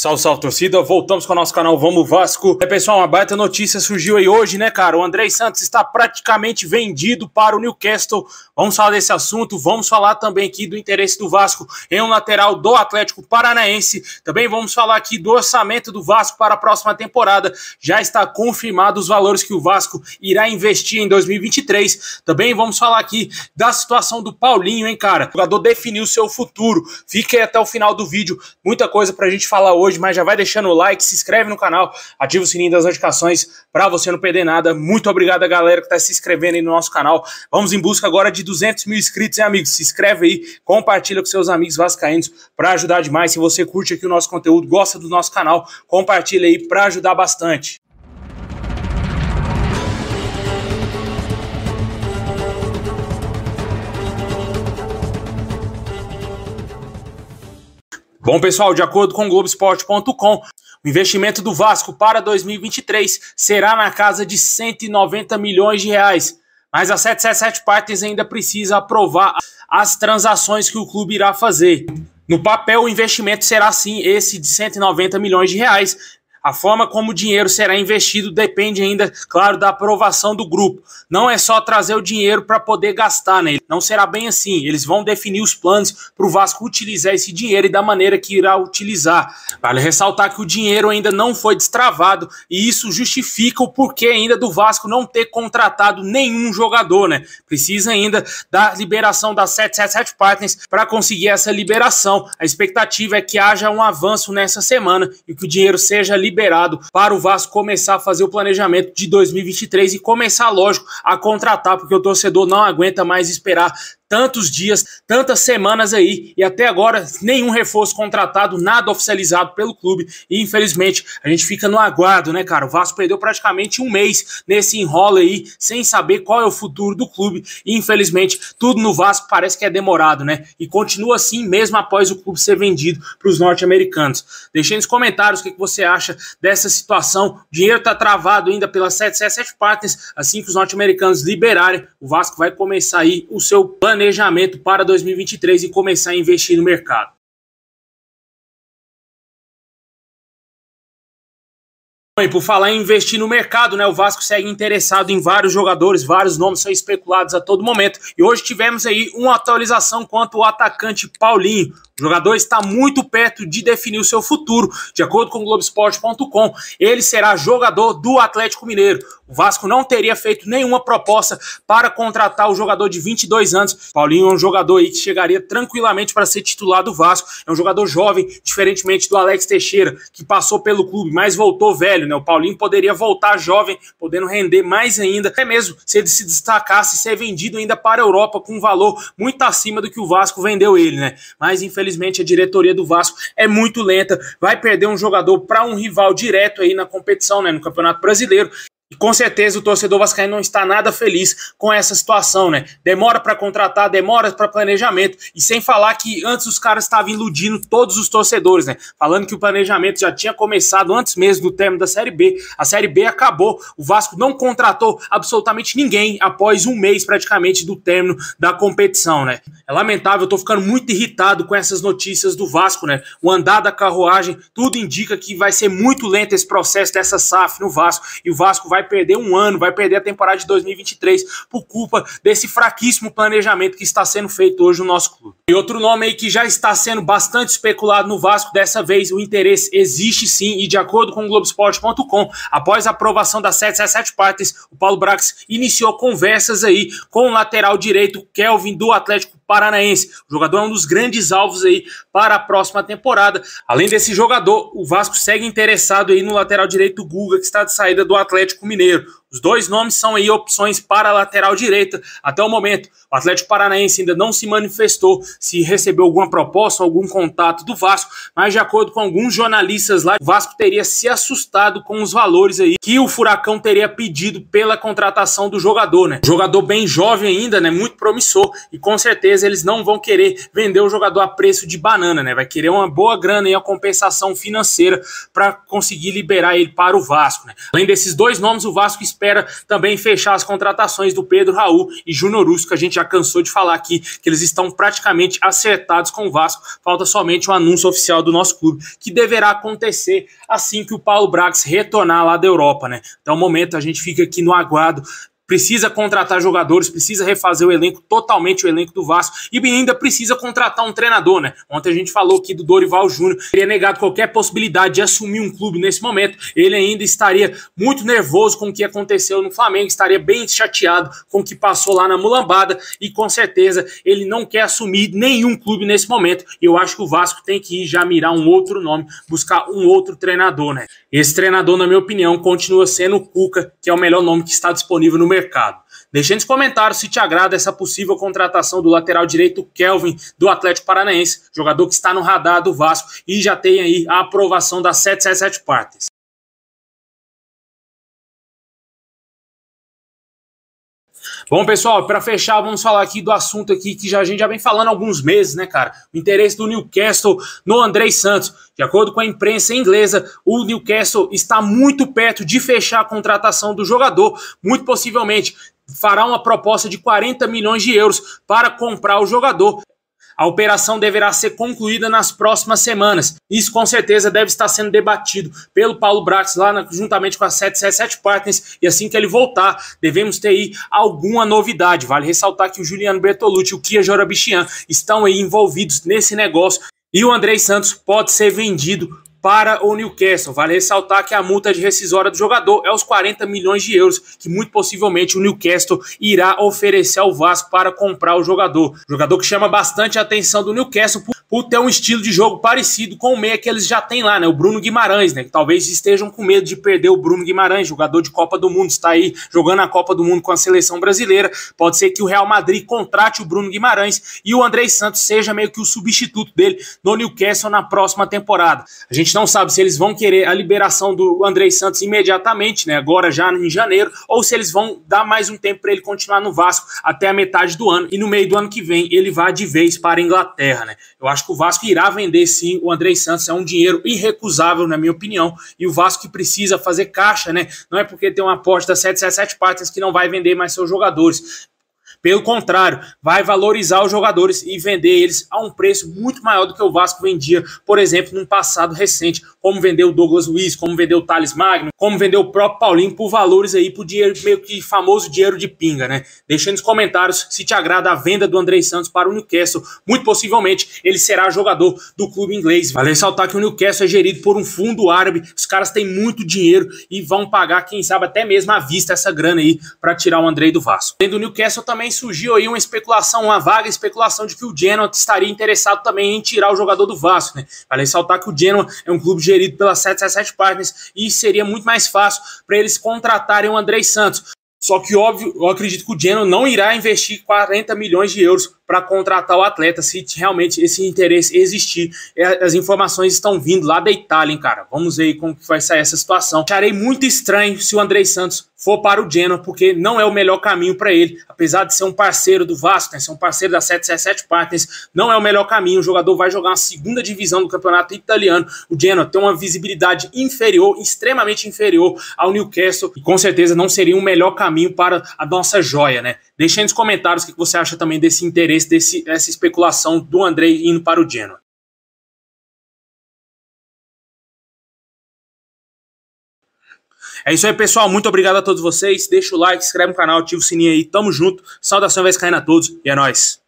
Salve, salve torcida, voltamos com o nosso canal Vamos Vasco. É pessoal, uma baita notícia surgiu aí hoje, né, cara? O André Santos está praticamente vendido para o Newcastle. Vamos falar desse assunto, vamos falar também aqui do interesse do Vasco em um lateral do Atlético Paranaense. Também vamos falar aqui do orçamento do Vasco para a próxima temporada. Já está confirmado os valores que o Vasco irá investir em 2023. Também vamos falar aqui da situação do Paulinho, hein, cara? O jogador definiu seu futuro. Fique até o final do vídeo, muita coisa pra gente falar hoje hoje, mas já vai deixando o like, se inscreve no canal, ativa o sininho das notificações para você não perder nada. Muito obrigado a galera que está se inscrevendo aí no nosso canal. Vamos em busca agora de 200 mil inscritos, hein, amigos? Se inscreve aí, compartilha com seus amigos vascaínos para ajudar demais. Se você curte aqui o nosso conteúdo, gosta do nosso canal, compartilha aí para ajudar bastante. Bom, pessoal, de acordo com Globoesporte.com, o investimento do Vasco para 2023 será na casa de 190 milhões de reais. Mas a 777 Partners ainda precisa aprovar as transações que o clube irá fazer. No papel, o investimento será sim esse de 190 milhões de reais, a forma como o dinheiro será investido depende ainda, claro, da aprovação do grupo. Não é só trazer o dinheiro para poder gastar, nele. Não será bem assim. Eles vão definir os planos para o Vasco utilizar esse dinheiro e da maneira que irá utilizar. Vale ressaltar que o dinheiro ainda não foi destravado e isso justifica o porquê ainda do Vasco não ter contratado nenhum jogador, né? Precisa ainda da liberação da 777 Partners para conseguir essa liberação. A expectativa é que haja um avanço nessa semana e que o dinheiro seja liberado liberado para o Vasco começar a fazer o planejamento de 2023 e começar, lógico, a contratar, porque o torcedor não aguenta mais esperar tantos dias, tantas semanas aí e até agora nenhum reforço contratado, nada oficializado pelo clube e infelizmente a gente fica no aguardo, né, cara? O Vasco perdeu praticamente um mês nesse enrola aí sem saber qual é o futuro do clube e infelizmente tudo no Vasco parece que é demorado, né? E continua assim mesmo após o clube ser vendido para os norte-americanos. Deixei nos comentários o que, que você acha dessa situação. O dinheiro tá travado ainda pela 777 Partners, assim que os norte-americanos liberarem, o Vasco vai começar aí o seu plano planejamento para 2023 e começar a investir no mercado. E por falar em investir no mercado, né? O Vasco segue interessado em vários jogadores, vários nomes são especulados a todo momento. E hoje tivemos aí uma atualização quanto ao atacante Paulinho. O jogador está muito perto de definir o seu futuro. De acordo com o Globoesporte.com, ele será jogador do Atlético Mineiro. O Vasco não teria feito nenhuma proposta para contratar o jogador de 22 anos. Paulinho é um jogador aí que chegaria tranquilamente para ser titular do Vasco. É um jogador jovem, diferentemente do Alex Teixeira, que passou pelo clube, mas voltou velho. Né? O Paulinho poderia voltar jovem, podendo render mais ainda, até mesmo se ele se destacasse e ser vendido ainda para a Europa com um valor muito acima do que o Vasco vendeu ele. né? Mas, infelizmente, infelizmente, a diretoria do Vasco é muito lenta, vai perder um jogador para um rival direto aí na competição, né, no Campeonato Brasileiro. E com certeza o torcedor vascaíno não está nada feliz com essa situação, né? Demora para contratar, demora para planejamento e sem falar que antes os caras estavam iludindo todos os torcedores, né? Falando que o planejamento já tinha começado antes mesmo do término da Série B. A Série B acabou, o Vasco não contratou absolutamente ninguém após um mês praticamente do término da competição, né? É lamentável, eu tô ficando muito irritado com essas notícias do Vasco, né? O andar da carruagem, tudo indica que vai ser muito lento esse processo dessa SAF no Vasco e o Vasco vai vai perder um ano, vai perder a temporada de 2023 por culpa desse fraquíssimo planejamento que está sendo feito hoje no nosso clube. E outro nome aí que já está sendo bastante especulado no Vasco, dessa vez o interesse existe sim, e de acordo com o Globoesporte.com, após a aprovação das 7 partes, o Paulo Brax iniciou conversas aí com o lateral direito Kelvin do Atlético Paranaense. O jogador é um dos grandes alvos aí para a próxima temporada. Além desse jogador, o Vasco segue interessado aí no lateral direito Guga, que está de saída do Atlético Mineiro. Os dois nomes são aí opções para a lateral direita até o momento. O Atlético Paranaense ainda não se manifestou se recebeu alguma proposta, algum contato do Vasco, mas de acordo com alguns jornalistas lá, o Vasco teria se assustado com os valores aí que o Furacão teria pedido pela contratação do jogador, né? Jogador bem jovem ainda, né? Muito promissor e com certeza eles não vão querer vender o jogador a preço de banana, né? Vai querer uma boa grana e a compensação financeira para conseguir liberar ele para o Vasco, né? Além desses dois nomes, o Vasco espera espera também fechar as contratações do Pedro Raul e Júnior Russo, que a gente já cansou de falar aqui, que eles estão praticamente acertados com o Vasco. Falta somente o um anúncio oficial do nosso clube, que deverá acontecer assim que o Paulo Brax retornar lá da Europa, né? Então, momento, a gente fica aqui no aguardo precisa contratar jogadores, precisa refazer o elenco, totalmente o elenco do Vasco, e ainda precisa contratar um treinador, né? Ontem a gente falou aqui do Dorival Júnior, teria negado qualquer possibilidade de assumir um clube nesse momento, ele ainda estaria muito nervoso com o que aconteceu no Flamengo, estaria bem chateado com o que passou lá na Mulambada, e com certeza ele não quer assumir nenhum clube nesse momento, eu acho que o Vasco tem que ir já mirar um outro nome, buscar um outro treinador, né? Esse treinador, na minha opinião, continua sendo o Cuca, que é o melhor nome que está disponível no mercado mercado. Deixe nos comentários se te agrada essa possível contratação do lateral direito Kelvin do Atlético Paranaense, jogador que está no radar do Vasco e já tem aí a aprovação das 777 partes. Bom, pessoal, para fechar, vamos falar aqui do assunto aqui que já, a gente já vem falando há alguns meses, né, cara? O interesse do Newcastle no André Santos. De acordo com a imprensa inglesa, o Newcastle está muito perto de fechar a contratação do jogador, muito possivelmente fará uma proposta de 40 milhões de euros para comprar o jogador a operação deverá ser concluída nas próximas semanas. Isso com certeza deve estar sendo debatido pelo Paulo Brax lá na, juntamente com a 777 Partners e assim que ele voltar, devemos ter aí alguma novidade. Vale ressaltar que o Juliano Bertolucci e o Kia Jorabichian estão aí envolvidos nesse negócio e o Andrei Santos pode ser vendido para o Newcastle. Vale ressaltar que a multa de rescisória do jogador é os 40 milhões de euros, que muito possivelmente o Newcastle irá oferecer ao Vasco para comprar o jogador. Jogador que chama bastante a atenção do Newcastle. Por por ter um estilo de jogo parecido com o meia que eles já têm lá, né? O Bruno Guimarães, né? Que talvez estejam com medo de perder o Bruno Guimarães, jogador de Copa do Mundo, está aí jogando a Copa do Mundo com a seleção brasileira. Pode ser que o Real Madrid contrate o Bruno Guimarães e o Andrei Santos seja meio que o substituto dele no Newcastle na próxima temporada. A gente não sabe se eles vão querer a liberação do Andrei Santos imediatamente, né? Agora já em janeiro, ou se eles vão dar mais um tempo para ele continuar no Vasco até a metade do ano e no meio do ano que vem ele vá de vez para a Inglaterra, né? Eu acho Acho que o Vasco irá vender sim o André Santos, é um dinheiro irrecusável, na minha opinião, e o Vasco precisa fazer caixa, né? Não é porque tem uma aposta 777 Partners que não vai vender mais seus jogadores. Pelo contrário, vai valorizar os jogadores e vender eles a um preço muito maior do que o Vasco vendia, por exemplo, num passado recente, como vendeu o Douglas Luiz, como vendeu o Thales Magno, como vendeu o próprio Paulinho por valores aí, por dinheiro meio que famoso dinheiro de pinga, né? Deixa nos comentários se te agrada a venda do Andrei Santos para o Newcastle. Muito possivelmente ele será jogador do clube inglês. Vale ressaltar que o Newcastle é gerido por um fundo árabe, os caras têm muito dinheiro e vão pagar, quem sabe, até mesmo à vista essa grana aí para tirar o Andrei do Vasco. Além do Newcastle também também surgiu aí uma especulação, uma vaga especulação de que o Genoa estaria interessado também em tirar o jogador do Vasco, né? Vale ressaltar que o Genoa é um clube gerido pela 777 Partners e seria muito mais fácil para eles contratarem o Andrei Santos. Só que, óbvio, eu acredito que o Genoa não irá investir 40 milhões de euros para contratar o atleta, se realmente esse interesse existir. É, as informações estão vindo lá da Itália, hein, cara. Vamos ver como que vai sair essa situação. Acharei muito estranho se o Andrei Santos for para o Genoa, porque não é o melhor caminho para ele, apesar de ser um parceiro do Vasco, né, ser um parceiro da 777 Partners, não é o melhor caminho, o jogador vai jogar na segunda divisão do campeonato italiano, o Genoa tem uma visibilidade inferior, extremamente inferior ao Newcastle, e com certeza não seria o melhor caminho para a nossa joia, né? Deixe aí nos comentários o que você acha também desse interesse, desse, dessa especulação do André indo para o Genoa. É isso aí, pessoal. Muito obrigado a todos vocês. Deixa o like, inscreve no canal, ativa o sininho aí. Tamo junto. Saudação vai cair a todos e é nóis.